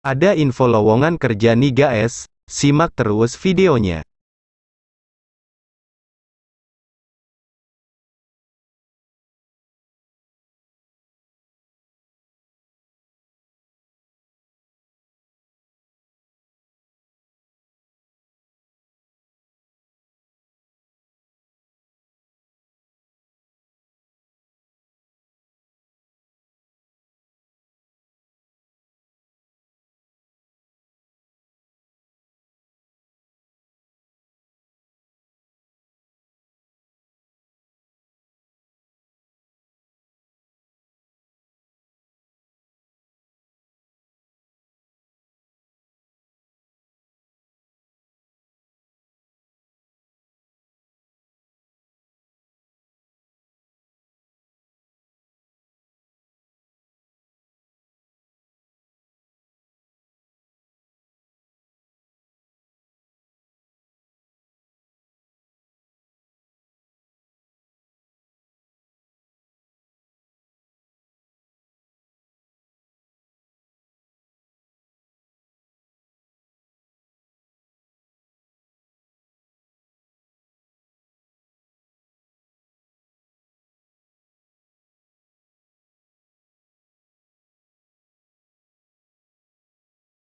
Ada info lowongan kerja nih guys, simak terus videonya.